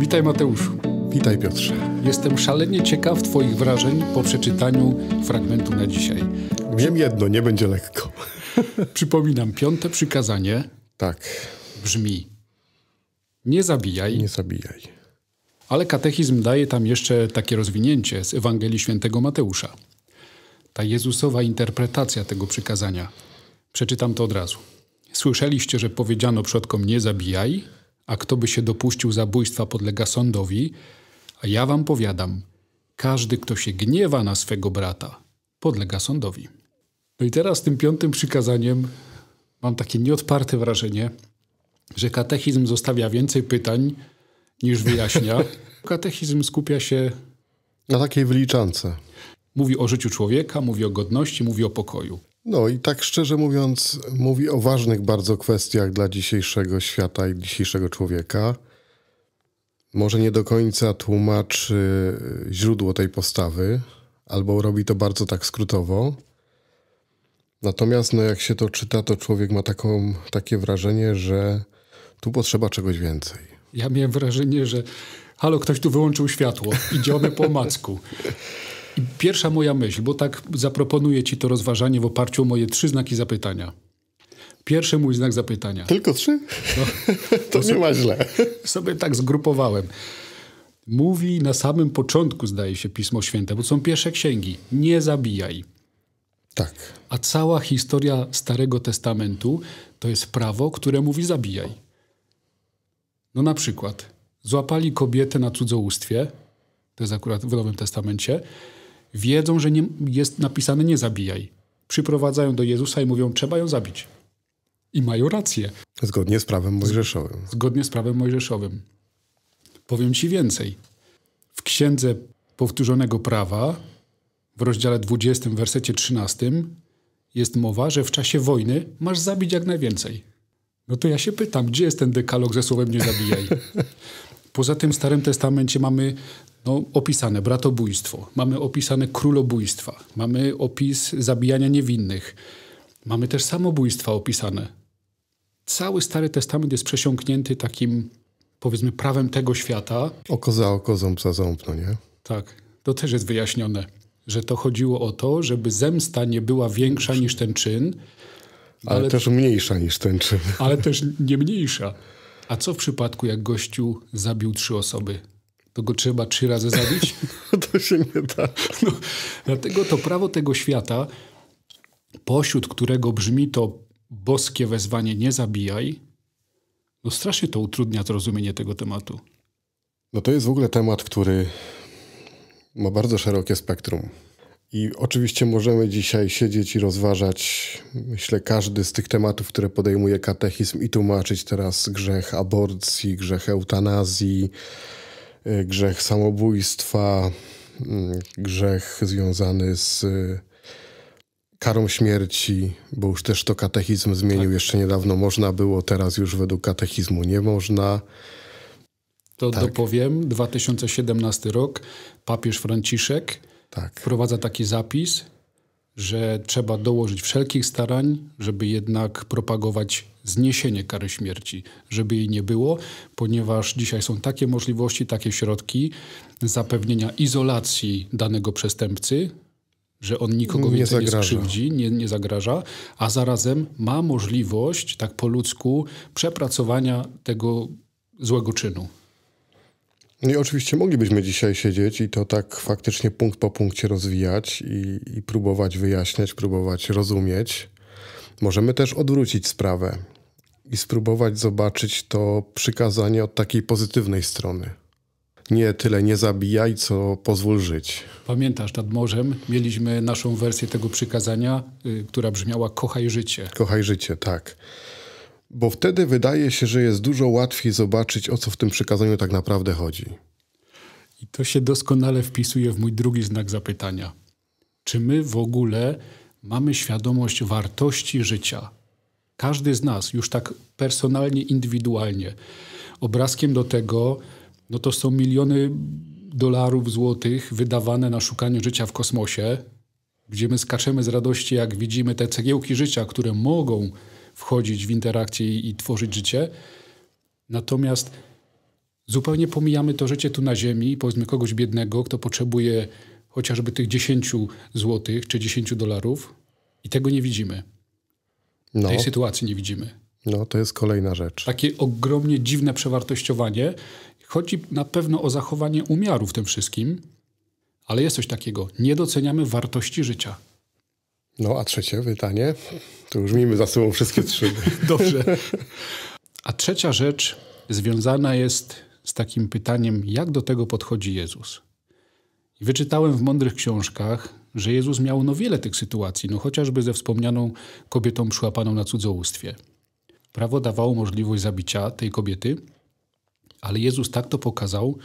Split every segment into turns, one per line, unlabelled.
Witaj Mateuszu. Witaj Piotrze. Jestem szalenie ciekaw Twoich wrażeń po przeczytaniu fragmentu na dzisiaj.
Wiem jedno, nie będzie lekko.
Przypominam, piąte przykazanie. Tak. Brzmi: Nie zabijaj. Nie zabijaj. Ale katechizm daje tam jeszcze takie rozwinięcie z Ewangelii Świętego Mateusza. Ta Jezusowa interpretacja tego przykazania. Przeczytam to od razu. Słyszeliście, że powiedziano przodkom nie zabijaj, a kto by się dopuścił zabójstwa podlega sądowi, a ja wam powiadam, każdy, kto się gniewa na swego brata, podlega sądowi. No i teraz tym piątym przykazaniem mam takie nieodparte wrażenie, że katechizm zostawia więcej pytań niż wyjaśnia. Katechizm skupia się na takiej wyliczance. Mówi o życiu człowieka, mówi o godności, mówi o pokoju.
No i tak szczerze mówiąc, mówi o ważnych bardzo kwestiach dla dzisiejszego świata i dzisiejszego człowieka. Może nie do końca tłumaczy y, źródło tej postawy, albo robi to bardzo tak skrótowo. Natomiast no, jak się to czyta, to człowiek ma taką, takie wrażenie, że tu potrzeba czegoś więcej.
Ja miałem wrażenie, że halo, ktoś tu wyłączył światło, idziemy po omacku. I pierwsza moja myśl, bo tak zaproponuję ci to rozważanie w oparciu o moje trzy znaki zapytania. Pierwszy mój znak zapytania. Tylko trzy? No,
to, nie ma źle.
Sobie tak zgrupowałem. Mówi na samym początku, zdaje się, Pismo Święte, bo są pierwsze księgi. Nie zabijaj. Tak. A cała historia Starego Testamentu to jest prawo, które mówi zabijaj. No na przykład złapali kobietę na cudzołóstwie, to jest akurat w Nowym Testamencie, wiedzą, że nie, jest napisane nie zabijaj. Przyprowadzają do Jezusa i mówią, trzeba ją zabić. I mają
rację. Zgodnie z prawem mojżeszowym.
Zgodnie z prawem mojżeszowym. Powiem ci więcej. W księdze powtórzonego prawa, w rozdziale 20, wersecie 13, jest mowa, że w czasie wojny masz zabić jak najwięcej. No to ja się pytam, gdzie jest ten dekalog ze słowem nie zabijaj? Poza tym w Starym Testamencie mamy no, opisane bratobójstwo, mamy opisane królobójstwa, mamy opis zabijania niewinnych, mamy też samobójstwa opisane. Cały Stary Testament jest przesiąknięty takim, powiedzmy, prawem tego świata.
Oko za oko, ząb za ząb, no nie?
Tak, to też jest wyjaśnione, że to chodziło o to, żeby zemsta nie była większa niż ten czyn.
Ale, ale też mniejsza niż ten czyn.
Ale też nie mniejsza. A co w przypadku, jak gościu zabił trzy osoby? To go trzeba trzy razy zabić? to się nie da. No, dlatego to prawo tego świata, pośród którego brzmi to boskie wezwanie nie zabijaj, no strasznie to utrudnia zrozumienie tego tematu.
No to jest w ogóle temat, który ma bardzo szerokie spektrum. I oczywiście możemy dzisiaj siedzieć i rozważać, myślę, każdy z tych tematów, które podejmuje katechizm, i tłumaczyć teraz grzech aborcji, grzech eutanazji, y, grzech samobójstwa, y, grzech związany z y, karą śmierci, bo już też to katechizm zmienił. Tak. Jeszcze niedawno można było, teraz już według katechizmu nie można. To tak. dopowiem, 2017 rok, papież Franciszek
tak. wprowadza taki zapis, że trzeba dołożyć wszelkich starań, żeby jednak propagować zniesienie kary śmierci, żeby jej nie było, ponieważ dzisiaj są takie możliwości, takie środki zapewnienia izolacji danego przestępcy, że on nikogo nie więcej zagraża. nie skrzywdzi, nie, nie zagraża, a zarazem ma możliwość, tak po ludzku, przepracowania tego złego czynu.
No I oczywiście moglibyśmy dzisiaj siedzieć i to tak faktycznie punkt po punkcie rozwijać i, i próbować wyjaśniać, próbować rozumieć. Możemy też odwrócić sprawę i spróbować zobaczyć to przykazanie od takiej pozytywnej strony. Nie tyle nie zabijaj, co pozwól żyć.
Pamiętasz, nad morzem mieliśmy naszą wersję tego przykazania, y, która brzmiała kochaj życie.
Kochaj życie, tak. Bo wtedy wydaje się, że jest dużo łatwiej zobaczyć, o co w tym przykazaniu tak naprawdę chodzi.
I to się doskonale wpisuje w mój drugi znak zapytania. Czy my w ogóle mamy świadomość wartości życia? Każdy z nas, już tak personalnie, indywidualnie. Obrazkiem do tego, no to są miliony dolarów złotych wydawane na szukanie życia w kosmosie, gdzie my skaczemy z radości, jak widzimy te cegiełki życia, które mogą wchodzić w interakcję i, tworzyć życie. Natomiast zupełnie pomijamy to życie tu na ziemi, powiedzmy kogoś biednego, kto potrzebuje chociażby tych 10 złotych czy 10 dolarów i tego nie widzimy. No. Tej sytuacji nie widzimy.
No, to jest kolejna rzecz.
Takie ogromnie dziwne przewartościowanie. Chodzi na pewno o zachowanie umiaru w tym wszystkim, ale jest coś takiego. Nie doceniamy wartości życia. No, a trzecie pytanie? To już miejmy za sobą wszystkie trzy. Dobrze. A trzecia rzecz związana jest z takim pytaniem, jak do tego podchodzi Jezus. I wyczytałem w mądrych książkach, że Jezus miał no wiele tych sytuacji, no chociażby ze wspomnianą kobietą przyłapaną na cudzołóstwie. Prawo dawało możliwość zabicia tej kobiety, ale Jezus tak to pokazał,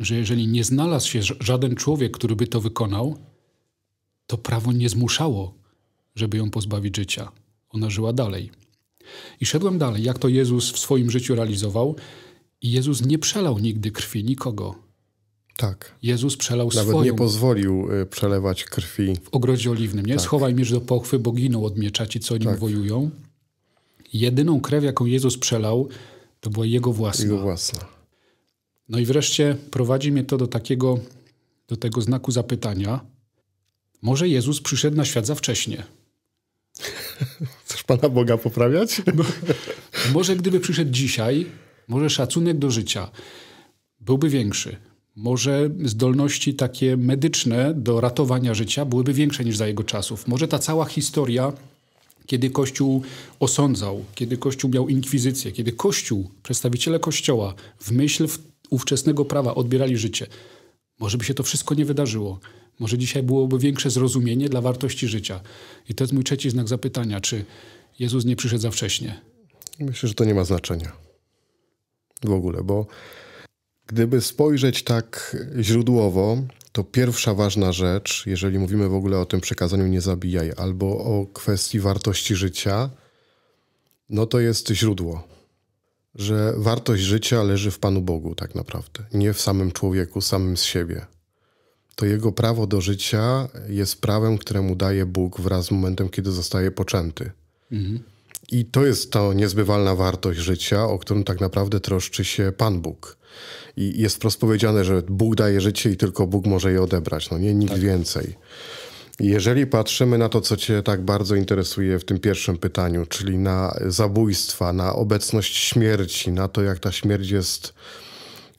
że jeżeli nie znalazł się żaden człowiek, który by to wykonał, to prawo nie zmuszało, żeby ją pozbawić życia. Ona żyła dalej. I szedłem dalej, jak to Jezus w swoim życiu realizował. I Jezus nie przelał nigdy krwi nikogo. Tak. Jezus przelał Nawet swoją. Nawet nie
pozwolił y, przelewać krwi. W ogrodzie oliwnym, nie? Tak.
Schowaj mierz do pochwy, bo giną od miecza ci, co nim tak. wojują. Jedyną krew, jaką Jezus przelał, to była Jego własna. Jego własna. No i wreszcie prowadzi mnie to do takiego, do tego znaku zapytania, może Jezus przyszedł na świat za wcześnie. Chcesz Pana Boga poprawiać? Bo, może gdyby przyszedł dzisiaj, może szacunek do życia byłby większy. Może zdolności takie medyczne do ratowania życia byłyby większe niż za jego czasów. Może ta cała historia, kiedy Kościół osądzał, kiedy Kościół miał inkwizycję, kiedy Kościół, przedstawiciele Kościoła w myśl ówczesnego prawa odbierali życie, może by się to wszystko nie wydarzyło. Może dzisiaj byłoby większe zrozumienie dla wartości życia. I to jest mój trzeci znak zapytania, czy Jezus nie przyszedł za wcześnie.
Myślę, że to nie ma znaczenia w ogóle, bo gdyby spojrzeć tak źródłowo, to pierwsza ważna rzecz, jeżeli mówimy w ogóle o tym przekazaniu nie zabijaj albo o kwestii wartości życia, no to jest źródło, że wartość życia leży w Panu Bogu tak naprawdę, nie w samym człowieku, samym z siebie to jego prawo do życia jest prawem, któremu daje Bóg wraz z momentem, kiedy zostaje poczęty. Mhm. I to jest ta niezbywalna wartość życia, o którą tak naprawdę troszczy się Pan Bóg. I jest wprost powiedziane, że Bóg daje życie i tylko Bóg może je odebrać, no nie nikt tak. więcej. Jeżeli patrzymy na to, co Cię tak bardzo interesuje w tym pierwszym pytaniu, czyli na zabójstwa, na obecność śmierci, na to, jak ta śmierć jest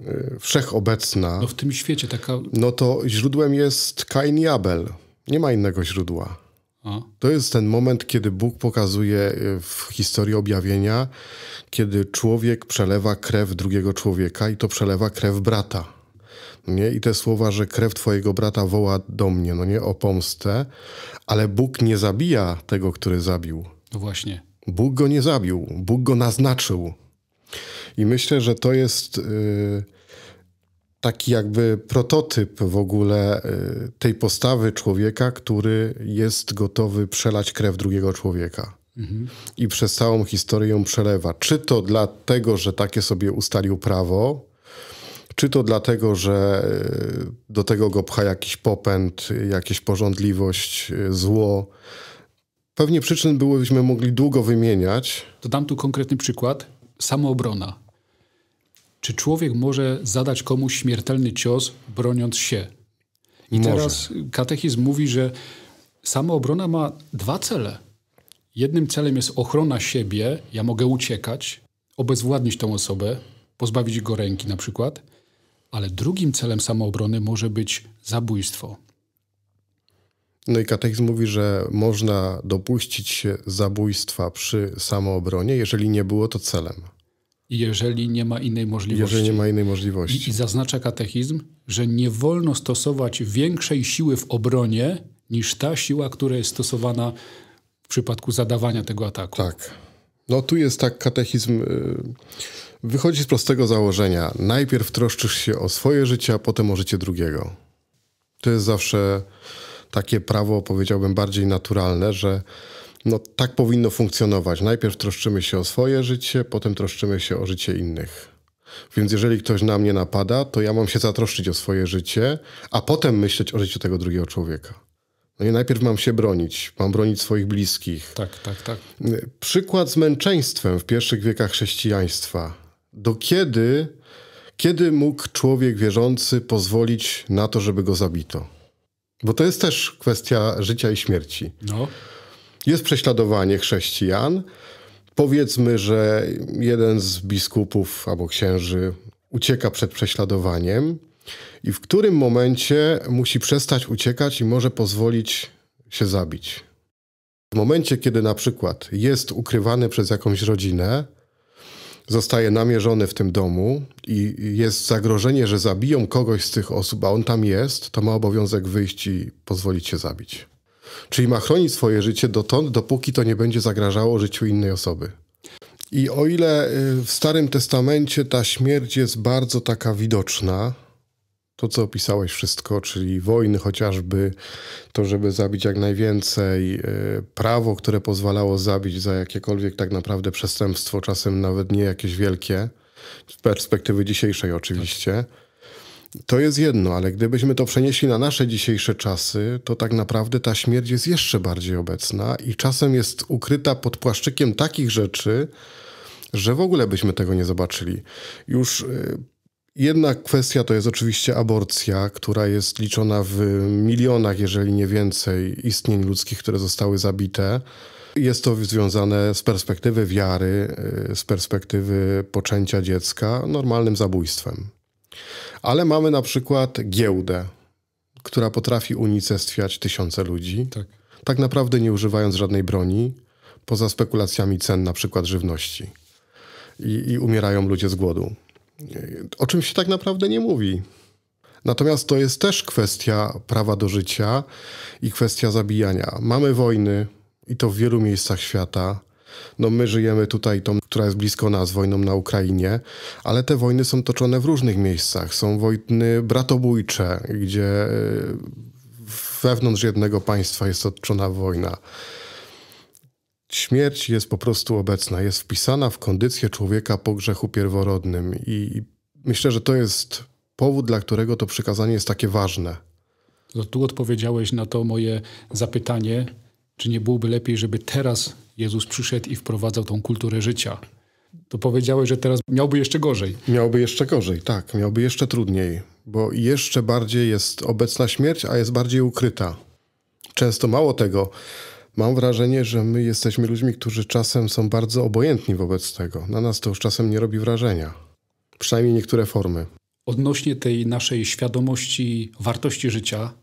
Y, wszechobecna. No w
tym świecie taka...
No to źródłem jest Kain i Abel. Nie ma innego źródła. A. To jest ten moment, kiedy Bóg pokazuje y, w historii objawienia, kiedy człowiek przelewa krew drugiego człowieka i to przelewa krew brata. Nie? I te słowa, że krew twojego brata woła do mnie, no nie o pomstę, ale Bóg nie zabija tego, który zabił. No właśnie. Bóg go nie zabił, Bóg go naznaczył. I myślę, że to jest y, taki jakby prototyp w ogóle y, tej postawy człowieka, który jest gotowy przelać krew drugiego człowieka. Mhm. I przez całą historię przelewa. Czy to dlatego, że takie sobie ustalił prawo, czy to dlatego, że y, do tego go pcha jakiś popęd, jakieś porządliwość, zło. Pewnie przyczyn byłybyśmy mogli długo wymieniać. dam tu konkretny przykład. Samoobrona.
Czy człowiek może zadać komuś śmiertelny cios, broniąc się? I może. teraz katechizm mówi, że samoobrona ma dwa cele. Jednym celem jest ochrona siebie, ja mogę uciekać, obezwładnić tą osobę, pozbawić go ręki na przykład, ale drugim celem samoobrony może być zabójstwo.
No i katechizm mówi, że można dopuścić się zabójstwa przy samoobronie, jeżeli nie było to celem
jeżeli nie ma innej możliwości. Jeżeli
nie ma innej możliwości.
I, I, zaznacza katechizm, że nie wolno stosować większej siły w obronie niż ta siła, która jest stosowana w przypadku zadawania tego ataku. Tak.
No tu jest tak katechizm. Y, wychodzi z prostego założenia. Najpierw troszczysz się o swoje życie, a potem o życie drugiego. To jest zawsze takie prawo, powiedziałbym, bardziej naturalne, że no tak powinno funkcjonować. Najpierw troszczymy się o swoje życie, potem troszczymy się o życie innych. Więc jeżeli ktoś na mnie napada, to ja mam się zatroszczyć o swoje życie, a potem myśleć o życiu tego drugiego człowieka. No i najpierw mam się bronić, mam bronić swoich bliskich. Tak, tak, tak. Przykład z męczeństwem w pierwszych wiekach chrześcijaństwa. Do kiedy, kiedy mógł człowiek wierzący pozwolić na to, żeby go zabito? Bo to jest też kwestia życia i śmierci. No. Jest prześladowanie chrześcijan. Powiedzmy, że jeden z biskupów albo księży ucieka przed prześladowaniem i w którym momencie musi przestać uciekać i może pozwolić się zabić. W momencie, kiedy na przykład jest ukrywany przez jakąś rodzinę, zostaje namierzony w tym domu i jest zagrożenie, że zabiją kogoś z tych osób, a on tam jest, to ma obowiązek wyjść i pozwolić się zabić. Czyli ma chronić swoje życie dotąd, dopóki to nie będzie zagrażało życiu innej osoby. I o ile y, w Starym Testamencie ta śmierć jest bardzo taka widoczna, to co opisałeś wszystko, czyli wojny chociażby, to żeby zabić jak najwięcej, y, prawo, które pozwalało zabić za jakiekolwiek tak naprawdę przestępstwo, czasem nawet nie jakieś wielkie, z perspektywy dzisiejszej oczywiście. Tak to jest jedno, ale gdybyśmy to przenieśli na nasze dzisiejsze czasy, to tak naprawdę ta śmierć jest jeszcze bardziej obecna i czasem jest ukryta pod płaszczykiem takich rzeczy, że w ogóle byśmy tego nie zobaczyli. Już y, jedna kwestia to jest oczywiście aborcja, która jest liczona w milionach, jeżeli nie więcej, istnień ludzkich, które zostały zabite. Jest to związane z perspektywy wiary, y, z perspektywy poczęcia dziecka normalnym zabójstwem. Ale mamy na przykład giełdę, która potrafi unicestwiać tysiące ludzi, tak, tak naprawdę nie używając żadnej broni, poza spekulacjami cen na przykład żywności. I, i umierają ludzie z głodu. O czym się tak naprawdę nie mówi. Natomiast to jest też kwestia prawa do życia i kwestia zabijania. Mamy wojny i to w wielu miejscach świata. No my żyjemy tutaj tą, która jest blisko nas, wojną na Ukrainie, ale te wojny są toczone w różnych miejscach. Są wojny bratobójcze, gdzie y, wewnątrz jednego państwa jest toczona wojna. Śmierć jest po prostu obecna, jest wpisana w kondycję człowieka po grzechu pierworodnym i myślę, że to jest powód, dla którego to przykazanie jest takie ważne.
To no, tu odpowiedziałeś na to moje zapytanie, czy nie byłoby lepiej, żeby teraz Jezus przyszedł i wprowadzał tą kulturę życia. To powiedziałeś, że teraz miałby jeszcze gorzej.
Miałby jeszcze gorzej, tak. Miałby jeszcze trudniej, bo jeszcze bardziej jest obecna śmierć, a jest bardziej ukryta. Często mało tego. Mam wrażenie, że my jesteśmy ludźmi, którzy czasem są bardzo obojętni wobec tego. Na nas to już czasem nie robi wrażenia. Przynajmniej niektóre formy.
Odnośnie tej naszej świadomości wartości życia,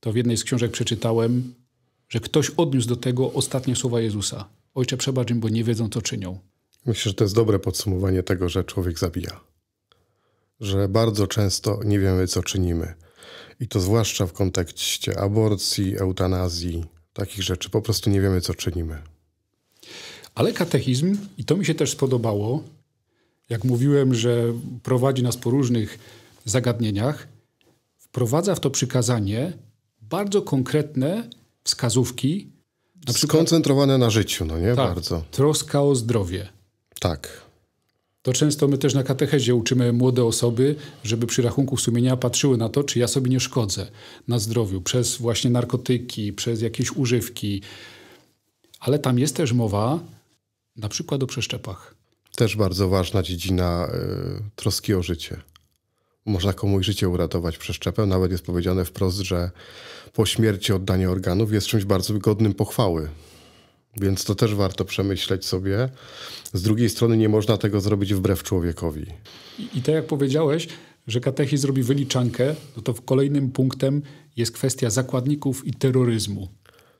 to w jednej z książek przeczytałem, że ktoś odniósł do tego ostatnie słowa Jezusa. Ojcze, przebacz im, bo nie wiedzą, co czynią.
Myślę, że to jest dobre podsumowanie tego, że człowiek zabija. Że bardzo często nie wiemy, co czynimy. I to zwłaszcza w kontekście aborcji, eutanazji, takich rzeczy. Po prostu nie wiemy, co czynimy.
Ale katechizm, i to mi się też spodobało, jak mówiłem, że prowadzi nas po różnych zagadnieniach, wprowadza w to przykazanie bardzo konkretne
wskazówki. Na przykład, Skoncentrowane na życiu, no nie? Tak, Bardzo.
Troska o zdrowie. Tak. To często my też na katechezie uczymy młode osoby, żeby przy rachunku sumienia patrzyły na to, czy ja sobie nie szkodzę na zdrowiu przez właśnie narkotyki, przez jakieś używki. Ale tam jest też mowa na przykład o przeszczepach.
Też bardzo ważna dziedzina y, troski o życie można komuś życie uratować przeszczepem. Nawet jest powiedziane wprost, że po śmierci oddanie organów jest czymś bardzo godnym pochwały. Więc to też warto przemyśleć sobie. Z drugiej strony nie można tego zrobić wbrew człowiekowi.
I, i tak jak powiedziałeś, że katechizm zrobi wyliczankę, no to w kolejnym punktem jest kwestia zakładników i terroryzmu.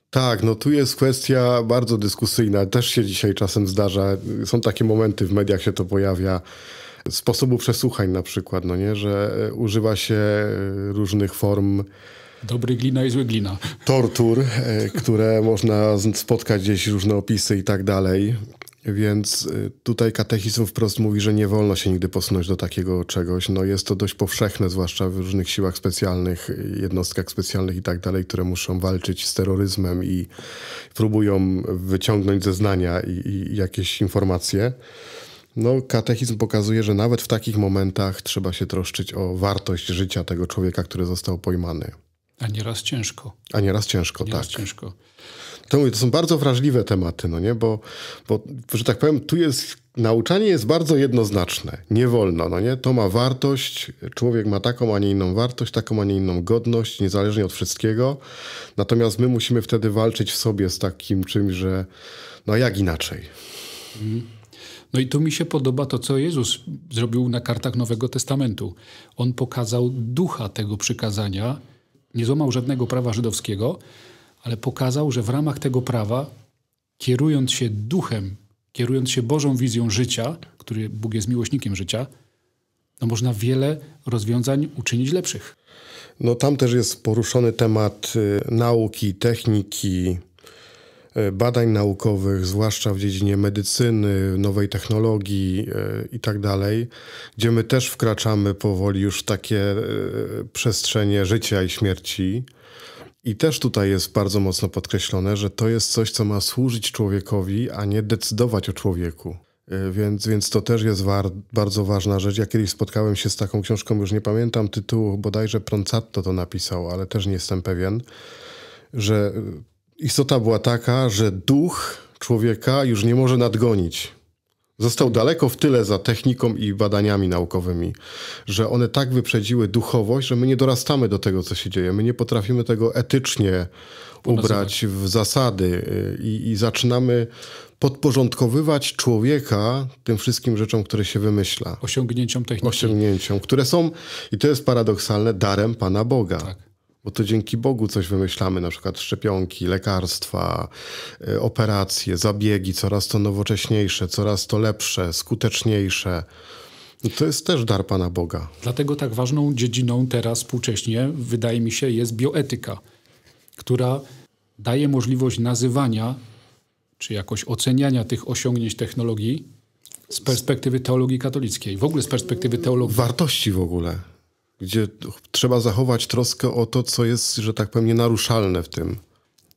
Tak, no tu jest kwestia bardzo dyskusyjna. Też się dzisiaj czasem zdarza. Są takie momenty, w mediach się to pojawia sposobu przesłuchań na przykład, no nie? Że e, używa się e, różnych form Dobry glina i zły glina. Tortur, e, które można spotkać gdzieś, różne opisy i tak dalej. Więc tutaj katechizm wprost mówi, że nie wolno się nigdy posunąć do takiego czegoś. No jest to dość powszechne, zwłaszcza w różnych siłach specjalnych, jednostkach specjalnych i tak dalej, które muszą walczyć z terroryzmem i próbują wyciągnąć zeznania i, i jakieś informacje. No, katechizm pokazuje, że nawet w takich momentach trzeba się troszczyć o wartość życia tego człowieka, który został pojmany. A
nieraz ciężko.
A nieraz ciężko, nieraz tak. ciężko. To, mówię, to są bardzo wrażliwe tematy, no nie? Bo, bo, że tak powiem, tu jest, nauczanie jest bardzo jednoznaczne. Nie wolno, no nie? To ma wartość, człowiek ma taką, a nie inną wartość, taką, a nie inną godność, niezależnie od wszystkiego. Natomiast my musimy wtedy walczyć w sobie z takim czymś, że no jak inaczej?
Mhm. No i tu mi się podoba to, co Jezus zrobił na kartach Nowego Testamentu. On pokazał ducha tego przykazania, nie złamał żadnego prawa żydowskiego, ale pokazał, że w ramach tego prawa, kierując się duchem, kierując się Bożą wizją życia, który Bóg jest miłośnikiem życia, no można wiele rozwiązań uczynić lepszych.
No tam też jest poruszony temat y, nauki, techniki, E, badań naukowych, zwłaszcza w dziedzinie medycyny, nowej technologii e, i tak dalej, gdzie my też wkraczamy powoli już w takie e, przestrzenie życia i śmierci. I też tutaj jest bardzo mocno podkreślone, że to jest coś, co ma służyć człowiekowi, a nie decydować o człowieku. Więc, więc to też jest war, bardzo ważna rzecz. Ja kiedyś spotkałem się z taką książką, już nie pamiętam tytułu, bodajże Pronsatto to napisał, ale też nie jestem pewien, że istota była taka, że duch człowieka już nie może nadgonić. Został daleko w tyle za techniką i badaniami naukowymi, że one tak wyprzedziły duchowość, że my nie dorastamy do tego, co się dzieje. My nie potrafimy tego etycznie ubrać w zasady y, i, i zaczynamy podporządkowywać człowieka tym wszystkim rzeczom, które się wymyśla. Osiągnięciom technicznym. Osiągnięciom, które są, i to jest paradoksalne, darem Pana Boga. Tak bo to dzięki Bogu coś wymyślamy, na przykład szczepionki, lekarstwa, y, operacje, zabiegi, coraz to nowocześniejsze, coraz to lepsze, skuteczniejsze. To jest też dar Pana Boga.
Dlatego tak ważną dziedziną teraz współcześnie, wydaje mi się, jest bioetyka, która daje możliwość nazywania czy jakoś oceniania tych osiągnięć technologii z perspektywy teologii katolickiej, w ogóle z perspektywy
teologii. Wartości w ogóle gdzie trzeba zachować troskę o to, co jest, że tak powiem, nienaruszalne w tym.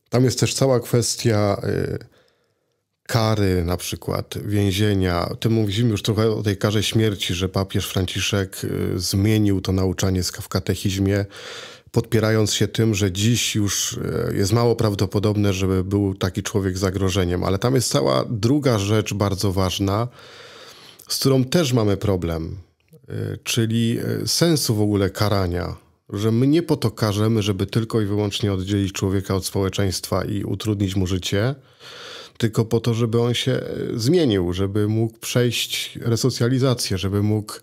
Tam jest też cała kwestia y, kary, na przykład więzienia. Tym mówiliśmy już trochę o tej karze śmierci, że papież Franciszek y, zmienił to nauczanie w katechizmie, podpierając się tym, że dziś już y, jest mało prawdopodobne, żeby był taki człowiek zagrożeniem. Ale tam jest cała druga rzecz bardzo ważna, z którą też mamy problem Y, czyli y, sensu w ogóle karania, że my nie po to karzemy, żeby tylko i wyłącznie oddzielić człowieka od społeczeństwa i utrudnić mu życie, tylko po to, żeby on się y, zmienił, żeby mógł przejść resocjalizację, żeby mógł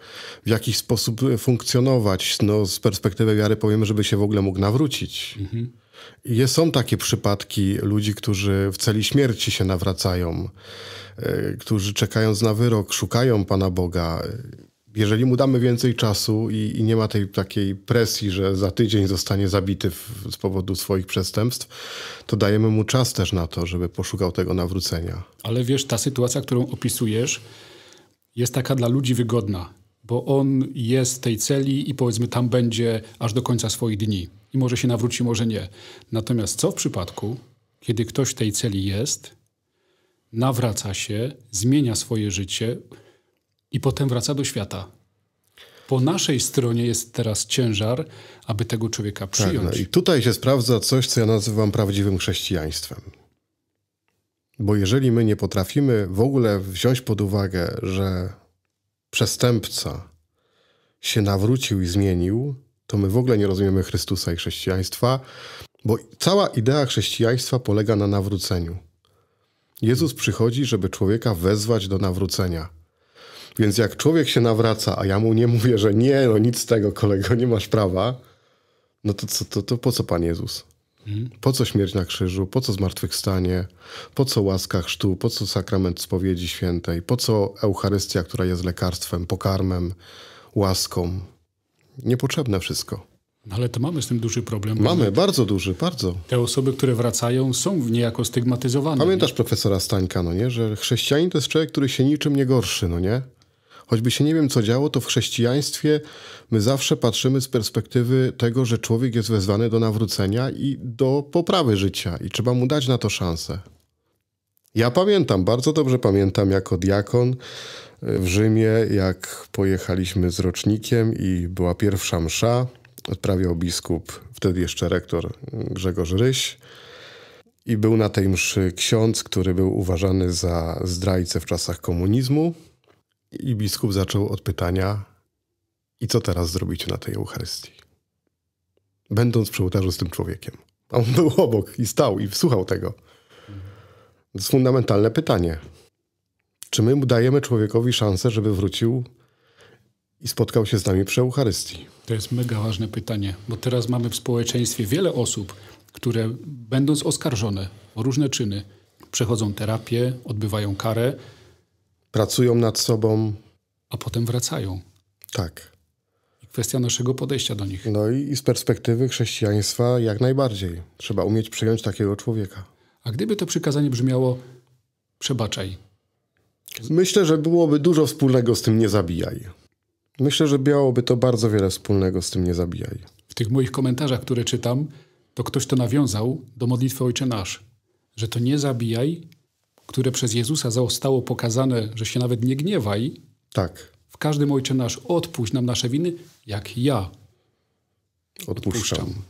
w jakiś sposób funkcjonować. No, z perspektywy wiary powiemy, żeby się w ogóle mógł nawrócić. Mhm. są takie przypadki ludzi, którzy w celi śmierci się nawracają, którzy czekając na wyrok, szukają Pana Boga jeżeli mu damy więcej czasu i, i, nie ma tej takiej presji, że za tydzień zostanie zabity w, z powodu swoich przestępstw, to dajemy mu czas też na to, żeby poszukał tego nawrócenia.
Ale wiesz, ta sytuacja, którą opisujesz, jest taka dla ludzi wygodna, bo on jest w tej celi i powiedzmy tam będzie aż do końca swoich dni. I może się nawróci, może nie. Natomiast co w przypadku, kiedy ktoś w tej celi jest, nawraca się, zmienia swoje życie, i potem wraca do świata. Po naszej stronie jest teraz ciężar, aby tego człowieka przyjąć. Tak, no I
tutaj się sprawdza coś, co ja nazywam prawdziwym chrześcijaństwem. Bo jeżeli my nie potrafimy w ogóle wziąć pod uwagę, że przestępca się nawrócił i zmienił, to my w ogóle nie rozumiemy Chrystusa i chrześcijaństwa, bo cała idea chrześcijaństwa polega na nawróceniu. Jezus przychodzi, żeby człowieka wezwać do nawrócenia. Więc jak człowiek się nawraca, a ja mu nie mówię, że nie, no nic z tego, kolego, nie masz prawa, no to, to, to po co Pan Jezus? Mhm. Po co śmierć na krzyżu? Po co zmartwychwstanie? Po co łaska chrztu? Po co sakrament spowiedzi świętej? Po co Eucharystia, która jest lekarstwem, pokarmem, łaską? Niepotrzebne wszystko.
No ale to mamy z tym duży problem. Mamy, bardzo
duży, bardzo. Te osoby, które wracają, są niejako stygmatyzowane. Pamiętasz nie? profesora Stańka, no nie? Że chrześcijanin to jest człowiek, który się niczym nie gorszy, no nie? Choćby się nie wiem, co działo, to w chrześcijaństwie my zawsze patrzymy z perspektywy tego, że człowiek jest wezwany do nawrócenia i do poprawy życia i trzeba mu dać na to szansę. Ja pamiętam, bardzo dobrze pamiętam jako diakon e, w Rzymie, jak pojechaliśmy z rocznikiem i była pierwsza msza, odprawiał biskup, wtedy jeszcze rektor mm, Grzegorz Ryś. I był na tej mszy ksiądz, który był uważany za zdrajcę w czasach komunizmu. I biskup zaczął od pytania: I co teraz zrobicie na tej Eucharystii? Będąc przy ołtarzu z tym człowiekiem. A on był obok i stał i wsłuchał tego. To jest fundamentalne pytanie. Czy my dajemy człowiekowi szansę, żeby wrócił i spotkał się z nami przy Eucharystii? To jest mega ważne pytanie, bo teraz mamy w społeczeństwie wiele
osób, które będąc oskarżone o różne czyny, przechodzą terapię,
odbywają karę, pracują nad sobą. A potem wracają. Tak. I kwestia naszego podejścia do nich. No i, i z perspektywy chrześcijaństwa jak najbardziej. Trzeba umieć przyjąć takiego człowieka. A gdyby
to przykazanie brzmiało przebaczaj.
Myślę, że byłoby dużo wspólnego z tym nie zabijaj. Myślę, że miałoby to bardzo wiele wspólnego z tym nie zabijaj. W tych moich komentarzach, które czytam,
to ktoś to nawiązał do modlitwy Ojcze Nasz, że to nie zabijaj które przez Jezusa zostało pokazane, że się nawet nie gniewaj. Tak. W każdym Ojcze Nasz odpuść nam nasze winy, jak ja
odpuszczam. odpuszczam.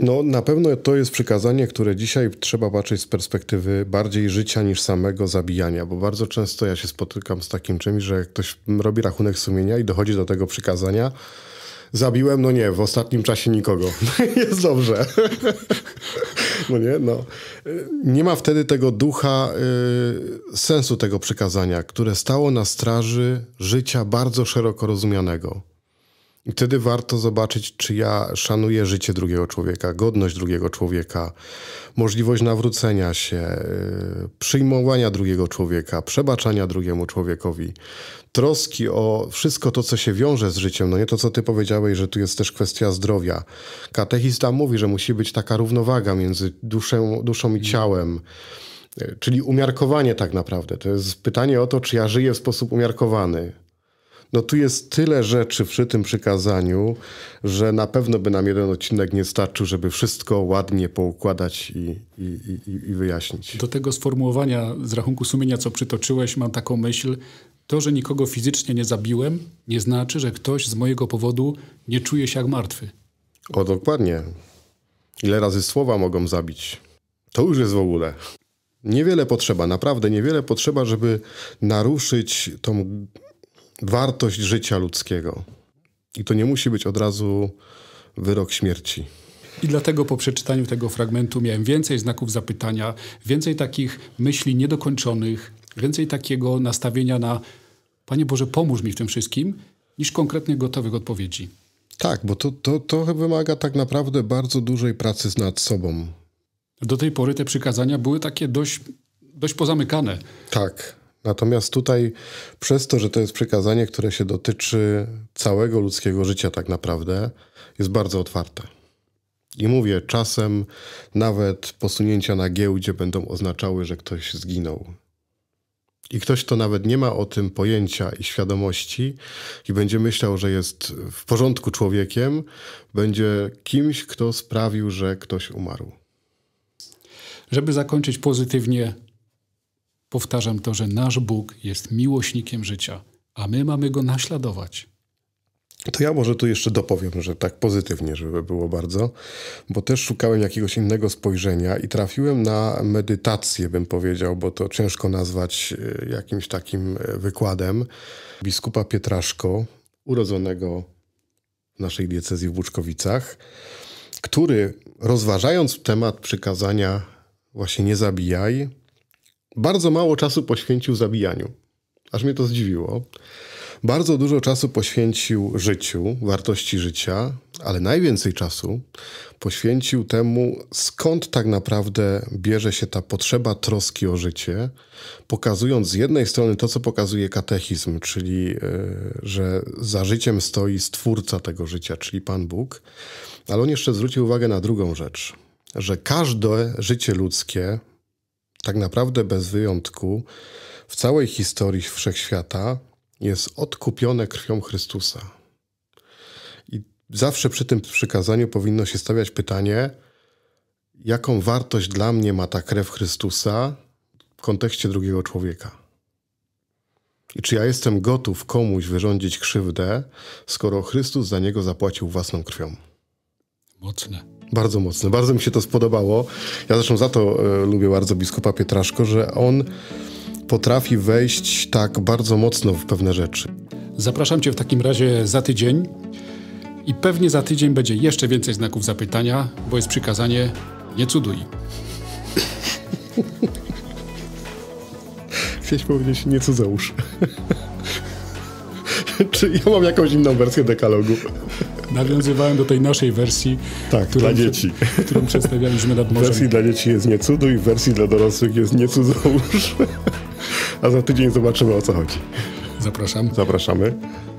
No, na pewno to jest przykazanie, które dzisiaj trzeba patrzeć z perspektywy bardziej życia niż samego zabijania, bo bardzo często ja się spotykam z takim czymś, że ktoś robi rachunek sumienia i dochodzi do tego przykazania, Zabiłem? No nie, w ostatnim czasie nikogo. Jest dobrze. no nie, no. Nie ma wtedy tego ducha, y, sensu tego przykazania, które stało na straży życia bardzo szeroko rozumianego. Wtedy warto zobaczyć, czy ja szanuję życie drugiego człowieka, godność drugiego człowieka, możliwość nawrócenia się, y, przyjmowania drugiego człowieka, przebaczania drugiemu człowiekowi, troski o wszystko to, co się wiąże z życiem. No nie to, co ty powiedziałeś, że tu jest też kwestia zdrowia. Katechista mówi, że musi być taka równowaga między duszę, duszą i ciałem. Y, czyli umiarkowanie tak naprawdę. To jest pytanie o to, czy ja żyję w sposób umiarkowany no tu jest tyle rzeczy przy tym przykazaniu, że na pewno by nam jeden odcinek nie starczył, żeby wszystko ładnie poukładać i, i, i, i wyjaśnić.
Do tego sformułowania z rachunku sumienia, co przytoczyłeś, mam taką myśl. To, że nikogo fizycznie nie zabiłem, nie znaczy, że ktoś z mojego powodu nie czuje się jak martwy.
O, dokładnie. Ile razy słowa mogą zabić? To już jest w ogóle. Niewiele potrzeba, naprawdę niewiele potrzeba, żeby naruszyć tą wartość życia ludzkiego. I to nie musi być od razu wyrok śmierci.
I dlatego po przeczytaniu tego fragmentu miałem więcej znaków zapytania, więcej takich myśli niedokończonych, więcej takiego nastawienia na Panie Boże, pomóż mi w tym wszystkim, niż konkretnych gotowych odpowiedzi. Tak, bo to, to,
to wymaga tak naprawdę bardzo dużej pracy nad sobą.
Do tej pory te przykazania były takie dość, dość pozamykane.
Tak. Natomiast tutaj, przez to, że to jest przykazanie, które się dotyczy całego ludzkiego życia, tak naprawdę, jest bardzo otwarte. I mówię, czasem nawet posunięcia na giełdzie będą oznaczały, że ktoś zginął. I ktoś, kto nawet nie ma o tym pojęcia i świadomości i będzie myślał, że jest w porządku człowiekiem, będzie kimś, kto sprawił, że ktoś umarł.
Żeby zakończyć pozytywnie powtarzam to, że nasz Bóg jest miłośnikiem życia, a my mamy go naśladować.
To ja może tu jeszcze dopowiem, że tak pozytywnie, żeby było bardzo, bo też szukałem jakiegoś innego spojrzenia i trafiłem na medytację, bym powiedział, bo to ciężko nazwać e, jakimś takim e, wykładem biskupa Pietraszko, urodzonego w naszej diecezji w Łuczkowicach, który rozważając temat przykazania właśnie nie zabijaj, bardzo mało czasu poświęcił zabijaniu. Aż mnie to zdziwiło. Bardzo dużo czasu poświęcił życiu, wartości życia, ale najwięcej czasu poświęcił temu, skąd tak naprawdę bierze się ta potrzeba troski o życie, pokazując z jednej strony to, co pokazuje katechizm, czyli e, że za życiem stoi stwórca tego życia, czyli Pan Bóg, ale on jeszcze zwrócił uwagę na drugą rzecz, że każde życie ludzkie tak naprawdę bez wyjątku w całej historii wszechświata jest odkupione krwią Chrystusa. I zawsze przy tym przykazaniu powinno się stawiać pytanie, jaką wartość dla mnie ma ta krew Chrystusa w kontekście drugiego człowieka. I czy ja jestem gotów komuś wyrządzić krzywdę, skoro Chrystus za niego zapłacił własną krwią? Mocne. Bardzo mocno. Bardzo mi się to spodobało. Ja zresztą za to e, lubię bardzo biskupa Pietraszko, że on potrafi wejść tak bardzo mocno w pewne rzeczy.
Zapraszam Cię w takim razie za tydzień i pewnie za tydzień będzie jeszcze więcej znaków zapytania, bo jest
przykazanie nie cuduj. Chciałeś powiedzieć nie cudzołóż. Czy ja mam jakąś inną wersję dekalogu? nawiązywałem do tej naszej wersji. Tak, którą, dla dzieci. Którą przedstawialiśmy nad morzem. Wersji dla dzieci jest nie cudu i wersji dla dorosłych jest nie cudzołóż. A za tydzień zobaczymy o co chodzi. Zapraszam. Zapraszamy.